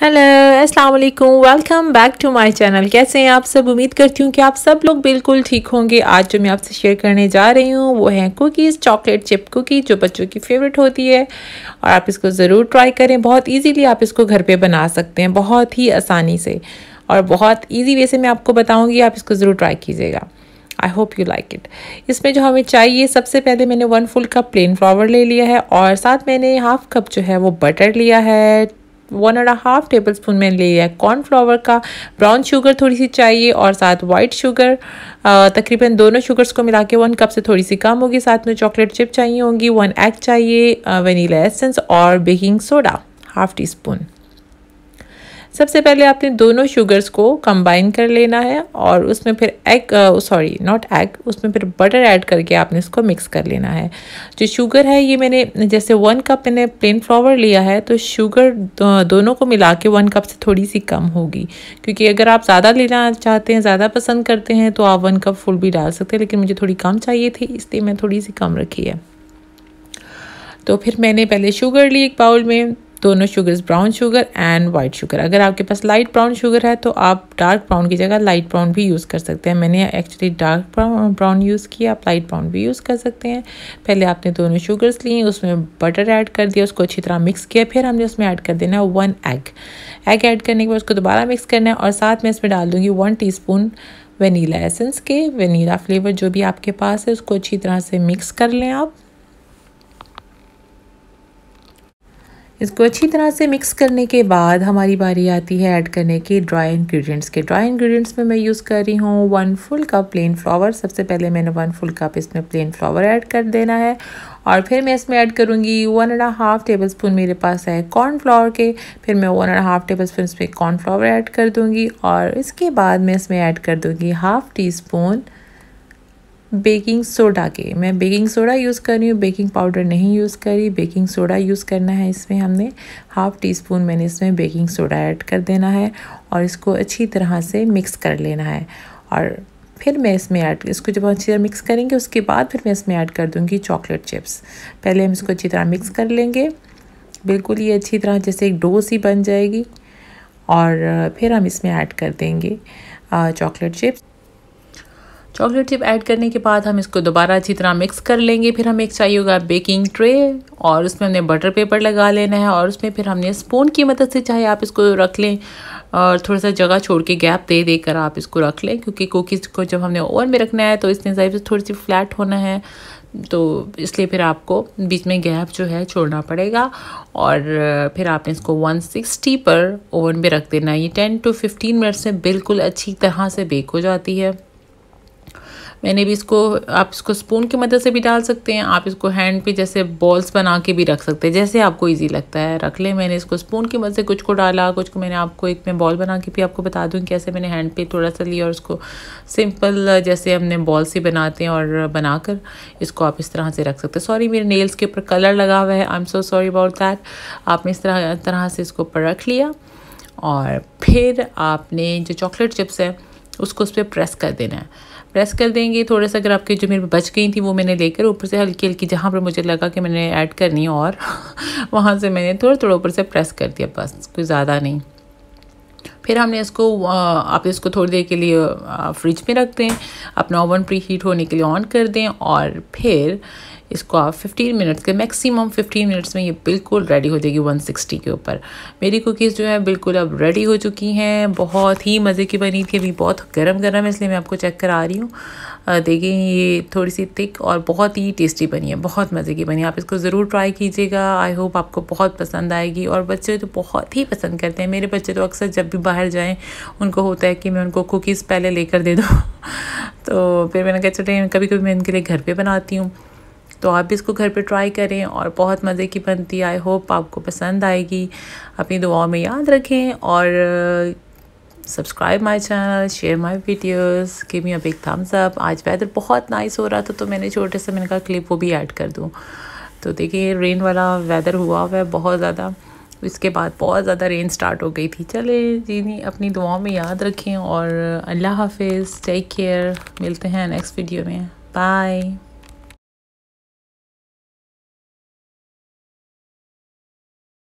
hello अस्सलाम वालेकुम welcome back to my channel कैसे हैं आप सब उम्मीद करती हूँ कि आप सब लोग बिल्कुल ठीक होंगे आज जो मैं आपसे शेयर करने जा रही हूँ वो है कुकीज़ चॉकलेट चिप कुकी जो बच्चों की फेवरेट होती है और आप इसको ज़रूर ट्राई करें बहुत इजीली आप इसको घर पे बना सकते हैं बहुत ही आसानी से और बहुत ईजी वे से मैं आपको बताऊँगी आप इसको ज़रूर ट्राई कीजिएगा I hope you like it इसमें जो हमें चाहिए सबसे पहले मैंने one full cup plain flour ले लिया है और साथ मैंने हाफ कप जो है वो बटर लिया है one and half tablespoon मैंने ले लिया है कॉर्नफ्लावर का ब्राउन शुगर थोड़ी सी चाहिए और साथ वाइट शुगर तकरीबन दोनों शुगर्स को मिला के वन कप से थोड़ी सी कम होगी साथ में चॉकलेट चिप चाहिए होंगी वन एग चाहिए वनीला एसेंस और baking soda half teaspoon सबसे पहले आपने दोनों शुगर्स को कंबाइन कर लेना है और उसमें फिर एग सॉरी नॉट एग उसमें फिर बटर ऐड करके आपने इसको मिक्स कर लेना है जो शुगर है ये मैंने जैसे वन कप मैंने प्लेन फ्लावर लिया है तो शुगर दोनों को मिला के वन कप से थोड़ी सी कम होगी क्योंकि अगर आप ज़्यादा लेना चाहते हैं ज़्यादा पसंद करते हैं तो आप वन कप फुल भी डाल सकते हैं लेकिन मुझे थोड़ी कम चाहिए थी इसलिए मैं थोड़ी सी कम रखी है तो फिर मैंने पहले शुगर ली एक बाउल में दोनों sugars brown sugar and white sugar अगर आपके पास लाइट ब्राउन शुगर है तो आप डार्क ब्राउन की जगह लाइट ब्राउन भी यूज़ कर सकते हैं मैंने एक्चुअली डार्क ब्राउन यूज़ किया आप लाइट ब्राउन भी यूज़ कर सकते हैं पहले आपने दोनों शुगर्स लिए उसमें बटर ऐड कर दिया उसको अच्छी तरह मिक्स किया फिर हमने उसमें ऐड कर देना है वन एग एग ऐड करने के बाद उसको दोबारा मिक्स करना है और साथ में इसमें डाल दूँगी वन टी वनीला एसेंस के वनीला फ्लेवर जो भी आपके पास है उसको अच्छी तरह से मिक्स कर लें आप इसको अच्छी तरह से मिक्स करने के बाद हमारी बारी आती है ऐड करने के ड्राई इंग्रेडिएंट्स के ड्राई इंग्रेडिएंट्स में मैं यूज़ कर रही हूँ one full cup plain flour सबसे पहले मैंने वन फुल कप इसमें प्लेन फ्लावर ऐड कर देना है और फिर मैं इसमें ऐड करूँगी one and half tablespoon मेरे पास है कॉर्नफ्लावर के फिर मैं one and half tablespoon इसमें कॉर्नफ्लावर ऐड कर दूँगी और इसके बाद मैं इसमें ऐड कर दूँगी half teaspoon baking soda के मैं बेकिंग सोडा यूज़ कर रही हूँ बेकिंग पाउडर नहीं यूज़ करी बेकिंग सोडा यूज़ करना है इसमें हमने हाफ़ टी स्पून मैंने इसमें बेकिंग सोडा ऐड कर देना है और इसको अच्छी तरह से मिक्स कर लेना है और फिर मैं इसमें ऐड इसको जब अच्छी तरह मिक्स करेंगे उसके बाद फिर मैं इसमें ऐड कर दूँगी चॉकलेट चिप्स पहले हम इसको अच्छी तरह मिक्स कर लेंगे बिल्कुल ये अच्छी तरह जैसे एक डो सी बन जाएगी और फिर हम इसमें ऐड कर देंगे chocolate chips chocolate chip add करने के बाद हम इसको दोबारा अच्छी तरह मिक्स कर लेंगे फिर हमें एक चाहिए होगा बेकिंग ट्रे और उसमें हमने बटर पेपर लगा लेना है और उसमें फिर हमने स्पून की मदद से चाहे आप इसको रख लें और थोड़ा सा जगह छोड़ के गैप दे दे कर आप इसको रख लें क्योंकि कुकीज़ को जब हमने ओवन में रखना है तो इसने साइड से थोड़ी सी फ्लैट होना है तो इसलिए फिर आपको बीच में गैप जो है छोड़ना पड़ेगा और फिर आपने इसको 160 पर ओवन में रख देना है ये 10 टू 15 मिनट से बिल्कुल अच्छी तरह से बेक हो जाती है मैंने भी इसको आप इसको स्पून की मदद से भी डाल सकते हैं आप इसको हैंड पे जैसे बॉल्स बना के भी रख सकते हैं जैसे आपको ईजी लगता है रख लें मैंने इसको स्पून की मदद से कुछ को डाला कुछ को मैंने आपको एक में बॉल बना के भी आपको बता दूँ कैसे मैंने हैंड पे थोड़ा सा लिया और उसको सिंपल जैसे हमने बॉल्स ही बनाते हैं और बनाकर इसको आप इस तरह से रख सकते हैं सॉरी मेरे नेल्स के ऊपर कलर लगा हुआ है I am so sorry about that आपने इस तरह तरह से इसको ऊपर रख लिया और फिर आपने जो चॉकलेट चिप्स है उसको उस पर प्रेस कर देना है प्रेस कर देंगे थोड़ा सा अगर आपके जो मेरे बच गई थी वो मैंने लेकर ऊपर से हल्की हल्की जहाँ पर मुझे लगा कि मैंने ऐड करनी और वहाँ से मैंने थोड़ा थोड़ा ऊपर से प्रेस कर दिया बस कोई ज़्यादा नहीं फिर हमने इसको आप इसको थोड़ी देर के लिए फ्रिज में रख दें अपना ओवन प्री हीट होने के लिए ऑन कर दें और फिर इसको आप 15 मिनट्स के मैक्सिमम 15 मिनट्स में ये बिल्कुल रेडी हो जाएगी 160 के ऊपर मेरी कुकीज़ जो है बिल्कुल अब रेडी हो चुकी हैं बहुत ही मज़े की बनी थी अभी बहुत गर्म गर्म है इसलिए मैं आपको चेक करा रही हूँ देखिए ये थोड़ी सी थिक और बहुत ही टेस्टी बनी है बहुत मज़े की बनी आप इसको ज़रूर ट्राई कीजिएगा आई होप आपको बहुत पसंद आएगी और बच्चे तो बहुत ही पसंद करते हैं मेरे बच्चे तो अक्सर जब भी बाहर जाएँ उनको होता है कि मैं उनको कुकीज़ पहले लेकर दे दूँ तो फिर मैंने कहा चले कभी कभी मैं इनके लिए घर पर बनाती हूँ तो आप भी इसको घर पे ट्राई करें और बहुत मज़े की बनती आई होप आपको पसंद आएगी अपनी दुआओं में याद रखें और subscribe my channel share my videos give me a big thumbs up आज वेदर बहुत नाइस हो रहा था तो मैंने छोटे से मैंने कहा क्लिप वो भी ऐड कर दूँ तो देखिए रेन वाला वेदर हुआ हुआ है बहुत ज़्यादा इसके बाद बहुत ज़्यादा रेन स्टार्ट हो गई थी चले जी अपनी दुआओं में याद रखें और uh, अल्लाह हाफिज़ टेक केयर मिलते हैं नेक्स्ट वीडियो में बाय